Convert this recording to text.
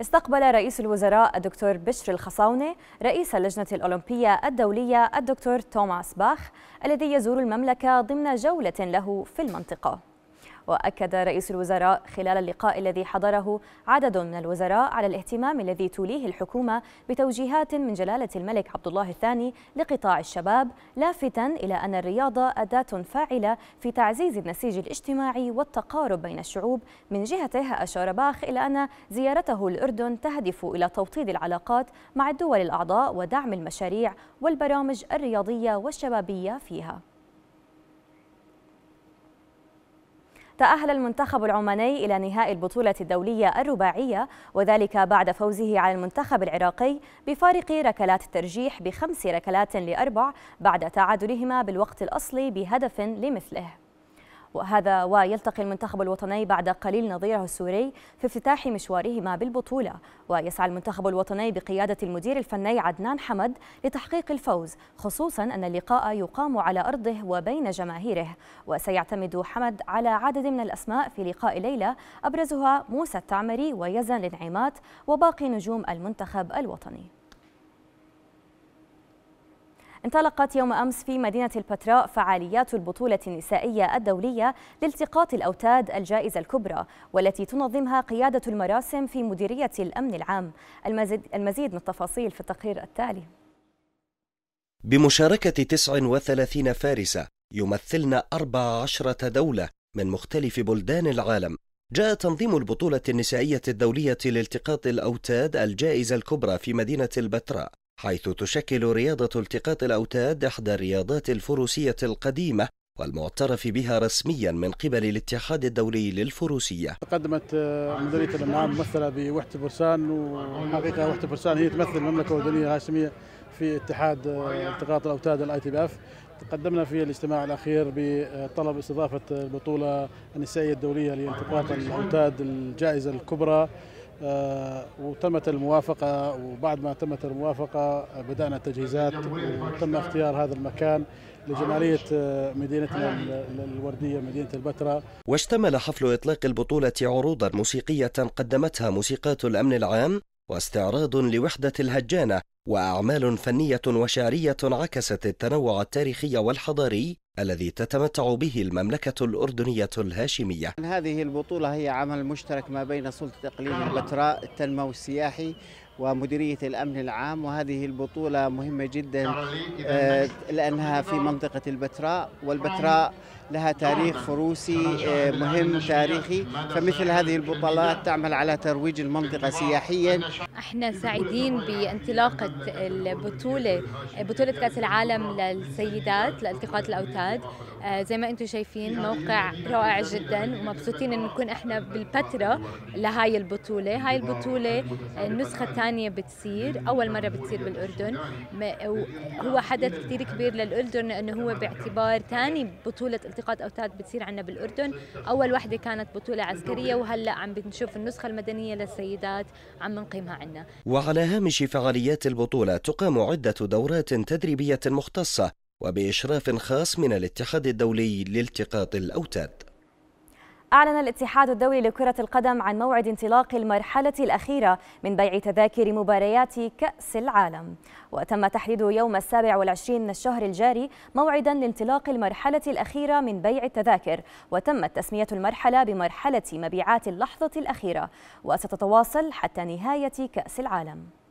استقبل رئيس الوزراء الدكتور بشر الخصاونة رئيس اللجنة الأولمبية الدولية الدكتور توماس باخ الذي يزور المملكة ضمن جولة له في المنطقة وأكد رئيس الوزراء خلال اللقاء الذي حضره عدد من الوزراء على الاهتمام الذي توليه الحكومة بتوجيهات من جلالة الملك عبد الله الثاني لقطاع الشباب لافتا إلى أن الرياضة أداة فاعلة في تعزيز النسيج الاجتماعي والتقارب بين الشعوب من جهته أشار باخ إلى أن زيارته الأردن تهدف إلى توطيد العلاقات مع الدول الأعضاء ودعم المشاريع والبرامج الرياضية والشبابية فيها تأهل المنتخب العماني إلى نهائي البطولة الدولية الرباعية وذلك بعد فوزه على المنتخب العراقي بفارق ركلات الترجيح بخمس ركلات لأربع بعد تعادلهما بالوقت الأصلي بهدف لمثله وهذا ويلتقي المنتخب الوطني بعد قليل نظيره السوري في افتتاح مشوارهما بالبطولة ويسعى المنتخب الوطني بقيادة المدير الفني عدنان حمد لتحقيق الفوز خصوصا أن اللقاء يقام على أرضه وبين جماهيره وسيعتمد حمد على عدد من الأسماء في لقاء ليلة أبرزها موسى التعمري ويزن النعيمات وباقي نجوم المنتخب الوطني انطلقت يوم أمس في مدينة البتراء فعاليات البطولة النسائية الدولية لالتقاط الأوتاد الجائزة الكبرى والتي تنظمها قيادة المراسم في مديرية الأمن العام المزيد من التفاصيل في التقرير التالي بمشاركة 39 فارسة يمثلن 14 دولة من مختلف بلدان العالم جاء تنظيم البطولة النسائية الدولية لالتقاط الأوتاد الجائزة الكبرى في مدينة البتراء حيث تشكل رياضة التقاط الأوتاد إحدى الرياضات الفروسية القديمة والمعترف بها رسميا من قبل الاتحاد الدولي للفروسية تقدمت آه، مديرية الأمعاء ممثلة بوحدة برسان وحقيقة وحدة برسان هي تمثل المملكة الأردنية الهاشمية في اتحاد آه، التقاط الأوتاد الاي تي بي اف تقدمنا في الاجتماع الأخير بطلب استضافة البطولة النسائية الدولية لالتقاط الأوتاد الجائزة الكبرى آه، وتمت الموافقة وبعد ما تمت الموافقة بدأنا التجهيزات وتم اختيار هذا المكان لجمالية آه، مدينتنا الوردية مدينة البتراء واشتمل حفل إطلاق البطولة عروضا موسيقية قدمتها موسيقات الأمن العام واستعراض لوحدة الهجانة واعمال فنيه وشعريه عكست التنوع التاريخي والحضاري الذي تتمتع به المملكه الاردنيه الهاشميه. هذه البطوله هي عمل مشترك ما بين سلطه اقليم البتراء التنمو السياحي ومديرية الأمن العام وهذه البطولة مهمة جدا آه، لأنها في منطقة البتراء والبتراء لها تاريخ فروسي آه، مهم تاريخي فمثل هذه البطولات تعمل على ترويج المنطقة سياحيا احنا سعيدين بانطلاقة البطوله بطوله كاس العالم للسيدات لالتقاط الاوتاد آه، زي ما انتم شايفين موقع رائع جدا ومبسوطين ان نكون احنا بالفتره لهاي البطوله هاي البطوله آه، النسخه الثانيه بتصير اول مره بتصير بالاردن هو حدث كثير كبير للاردن لانه هو باعتبار ثاني بطوله التقاط اوتاد بتصير عندنا بالاردن اول وحده كانت بطوله عسكريه وهلا عم بنشوف النسخه المدنيه للسيدات عم نقيمها عندنا وعلى هامش فعاليات البطولة البطولة تقام عدة دورات تدريبية مختصة وبإشراف خاص من الاتحاد الدولي لالتقاط الأوتاد أعلن الاتحاد الدولي لكرة القدم عن موعد انطلاق المرحلة الأخيرة من بيع تذاكر مباريات كأس العالم وتم تحديد يوم السابع والعشرين من الشهر الجاري موعدا لانطلاق المرحلة الأخيرة من بيع التذاكر وتمت تسمية المرحلة بمرحلة مبيعات اللحظة الأخيرة وستتواصل حتى نهاية كأس العالم